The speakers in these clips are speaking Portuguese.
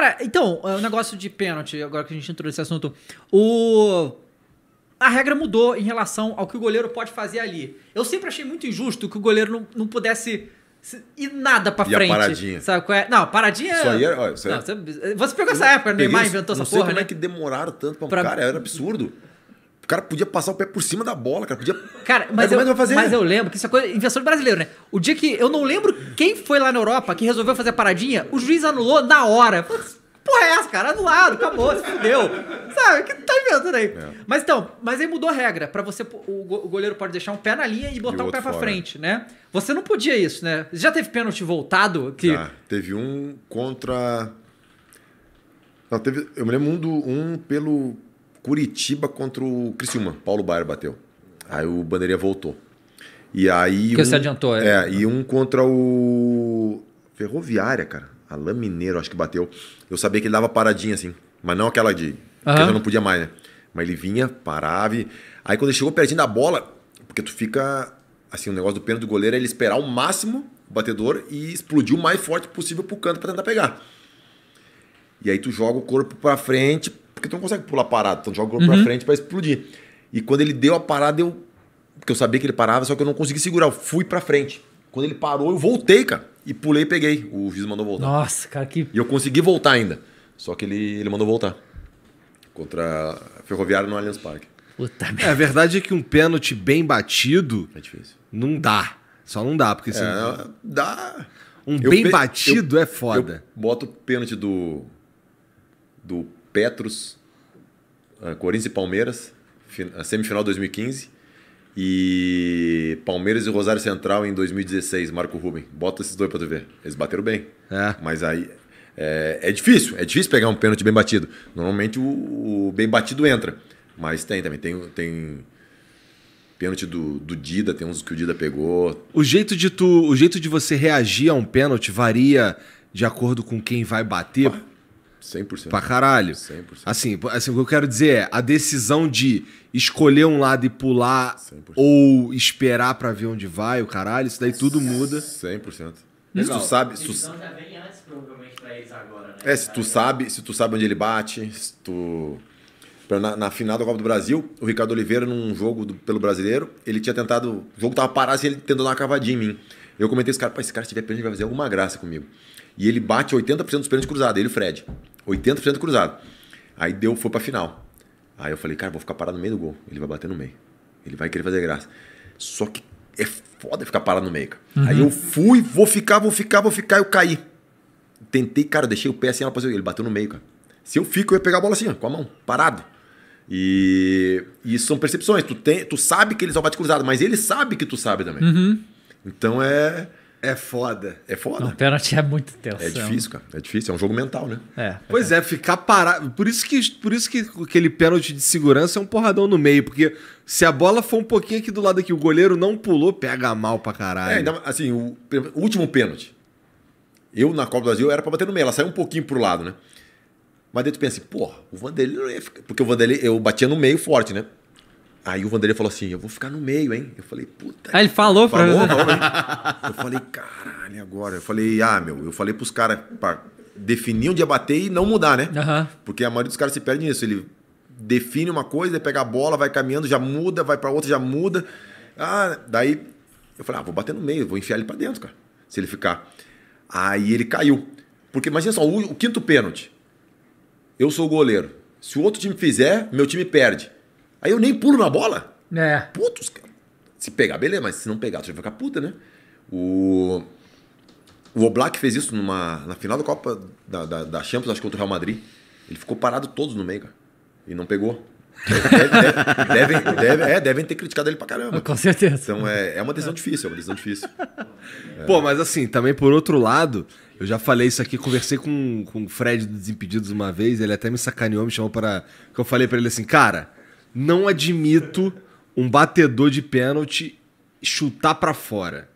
Cara, então, o é negócio de pênalti, agora que a gente entrou nesse assunto, o a regra mudou em relação ao que o goleiro pode fazer ali. Eu sempre achei muito injusto que o goleiro não, não pudesse ir nada pra e frente. A paradinha. Sabe qual é? Não, paradinha. Isso aí era. É, olha, isso aí... É não, você, você pegou eu essa época, o né? Neymar inventou não essa porra. como né? é que demoraram tanto pra um pra... cara, era absurdo cara podia passar o pé por cima da bola, cara. Podia... Cara, mas, eu, fazer, mas eu lembro que isso é coisa. Invenção de brasileiro, né? O dia que. Eu não lembro quem foi lá na Europa que resolveu fazer a paradinha, o juiz anulou na hora. Porra, é essa, cara? Anulado, acabou, se fudeu. Sabe? que tá inventando aí? É. Mas então, mas aí mudou a regra. para você, o goleiro pode deixar um pé na linha e botar e o, pé pra frente, né? Você não podia isso, né? Já teve pênalti voltado? Que... Já. Teve um contra. Não, teve, eu me lembro um, do, um pelo Curitiba contra o Criciúma. Paulo Baier bateu. Aí o Bandeirinha voltou. E aí. Que um, adiantou, é. É, e um contra o. Ferroviária, cara. Alain Mineiro, acho que bateu. Eu sabia que ele dava paradinha assim. Mas não aquela de. Uhum. Que eu não podia mais, né? Mas ele vinha, parava. E... Aí quando ele chegou pertinho da bola, porque tu fica. Assim, o negócio do pênalti do goleiro é ele esperar o máximo o batedor e explodir o mais forte possível pro canto pra tentar pegar. E aí tu joga o corpo pra frente porque tu não consegue pular parado, então joga o corpo uhum. pra frente para explodir. E quando ele deu a parada, eu. Porque eu sabia que ele parava, só que eu não consegui segurar. Eu fui pra frente. Quando ele parou, eu voltei, cara. E pulei e peguei. O juiz mandou voltar. Nossa, cara, que. E eu consegui voltar ainda. Só que ele, ele mandou voltar. Contra a Ferroviária no Allianz Parque. Puta merda. É, a verdade é que um pênalti bem batido. É difícil. Não dá. Só não dá, porque assim. É, dá. Um eu bem pe... batido eu, é foda. Eu boto o pênalti do. Do Petros, ah, Corinthians e Palmeiras, semifinal 2015. E Palmeiras e Rosário Central em 2016, Marco Ruben. Bota esses dois pra tu ver. Eles bateram bem. É. Mas aí. É, é, difícil, é difícil pegar um pênalti bem batido. Normalmente o, o bem batido entra. Mas tem também, tem, tem pênalti do, do Dida, tem uns que o Dida pegou. O jeito de tu, o jeito de você reagir a um pênalti varia de acordo com quem vai bater? 100%. Pra caralho. 100%. Assim, assim, o que eu quero dizer é a decisão de escolher um lado e pular 100%. ou esperar para ver onde vai, o caralho, isso daí tudo muda. 100%. Legal. Se tu sabe, se tu... Então já vem antes provavelmente pra eles agora, né? É, se tu sabe, se tu sabe onde ele bate, se tu na, na, final da Copa do Brasil, o Ricardo Oliveira, num jogo do, pelo brasileiro, ele tinha tentado. O jogo tava parado e ele tentou dar uma cavadinha em mim. Eu comentei esse cara, esse cara, se tiver pênalti, vai fazer alguma graça comigo. E ele bate 80% dos pênaltis cruzados, ele e o Fred. 80% cruzado. Aí deu, foi pra final. Aí eu falei, cara, vou ficar parado no meio do gol. Ele vai bater no meio. Ele vai querer fazer graça. Só que é foda ficar parado no meio, cara. Uhum. Aí eu fui, vou ficar, vou ficar, vou ficar, eu caí. Tentei, cara, eu deixei o pé assim, ele bateu no meio, cara. Se eu fico, eu ia pegar a bola assim, ó, com a mão, parado. E, e isso são percepções. Tu, tem, tu sabe que ele só bate cruzado, mas ele sabe que tu sabe também. Uhum. Então é. É foda. É foda. Não, pênalti é muito tenso. É, é difícil, cara. É difícil. É um jogo mental, né? É. Pois é, é ficar parado. Por isso, que, por isso que aquele pênalti de segurança é um porradão no meio, porque se a bola for um pouquinho aqui do lado aqui, o goleiro não pulou, pega mal pra caralho. É, assim, o, o último pênalti. Eu, na Copa do Brasil, era pra bater no meio. Ela saiu um pouquinho pro lado, né? Mas daí tu pensa assim, porra, o Vanderlei não ia ficar. Porque o Vanderlei, eu batia no meio forte, né? Aí o Vanderlei falou assim: eu vou ficar no meio, hein? Eu falei, puta. Aí ah, ele falou pra falou, falou, Eu falei, caralho, agora. Eu falei, ah, meu, eu falei pros caras pra definir onde ia bater e não mudar, né? Porque a maioria dos caras se perde nisso. Ele define uma coisa, ele pega a bola, vai caminhando, já muda, vai pra outra, já muda. Ah, daí eu falei, ah, vou bater no meio, vou enfiar ele pra dentro, cara. Se ele ficar. Aí ele caiu. Porque imagina só, o, o quinto pênalti. Eu sou o goleiro. Se o outro time fizer, meu time perde. Aí eu nem pulo na bola. É. Putos, cara. Se pegar, beleza, mas se não pegar, tu vai ficar puta, né? O. O Oblak fez isso numa, na final da Copa da, da, da Champions, acho que contra o Real Madrid. Ele ficou parado todos no meio, cara. E não pegou. Deve, deve, deve, é, devem ter criticado ele pra caramba. Com certeza. Então é, é uma decisão difícil, é uma decisão difícil. É. Pô, mas assim, também por outro lado, eu já falei isso aqui, conversei com, com o Fred do Desimpedidos uma vez, ele até me sacaneou, me chamou para. que eu falei para ele assim, cara, não admito um batedor de pênalti chutar para fora.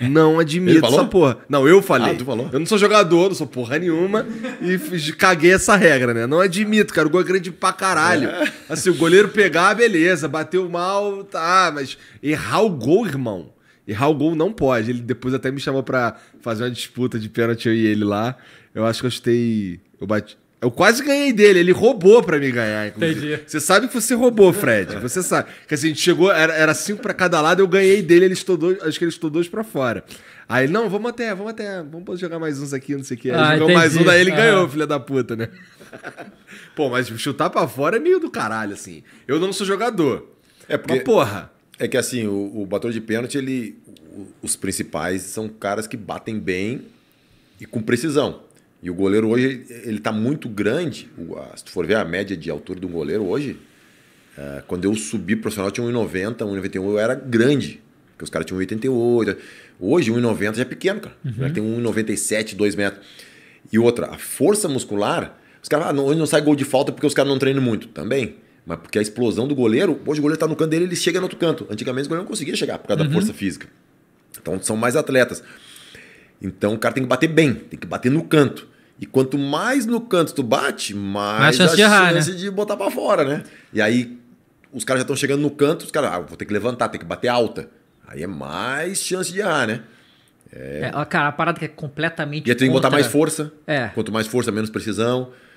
Não admito essa porra. Não, eu falei. Ah, tu falou? Eu não sou jogador, não sou porra nenhuma. E caguei essa regra, né? Não admito, cara. O gol é grande pra caralho. É. Assim, o goleiro pegar, beleza. Bateu mal, tá. Mas errar o gol, irmão. Errar o gol não pode. Ele depois até me chamou pra fazer uma disputa de pênalti, eu e ele lá. Eu acho que eu chutei. Eu bati. Eu quase ganhei dele, ele roubou para me ganhar, inclusive. Entendi. Você sabe que você roubou, Fred. Você sabe. Porque assim, a gente chegou, era, era cinco para cada lado, eu ganhei dele, ele estudou, acho que ele estudou dois para fora. Aí, não, vamos até, vamos até, vamos jogar mais uns aqui, não sei o que. ah, jogou entendi. mais um, daí ele ah. ganhou, filha da puta, né? Pô, mas chutar pra fora é meio do caralho, assim. Eu não sou jogador. É porque. Mas porra. É que assim, o, o de pênalti, ele. Os principais são caras que batem bem e com precisão. E o goleiro hoje, ele está muito grande. Se tu for ver a média de altura do goleiro hoje, é, quando eu subi profissional tinha 1,90, 1,91, eu era grande. Porque os caras tinham 1,88. Hoje, 1,90 já é pequeno, cara. Uhum. Tem 1,97, 2 metros. E outra, a força muscular... Os caras, ah, não, hoje não sai gol de falta porque os caras não treinam muito. Também. Mas porque a explosão do goleiro... Hoje o goleiro está no canto dele, ele chega no outro canto. Antigamente o goleiro não conseguia chegar por causa uhum. da força física. Então são mais atletas. Então o cara tem que bater bem, tem que bater no canto. E quanto mais no canto tu bate, mais, mais chance a de errar, né? chance né? de botar para fora, né? E aí os caras já estão chegando no canto, os caras, ah, vou ter que levantar, tem que bater alta. Aí é mais chance de errar, né? É... é cara, a parada que é completamente. E aí tem que botar mais força. É. Quanto mais força, menos precisão.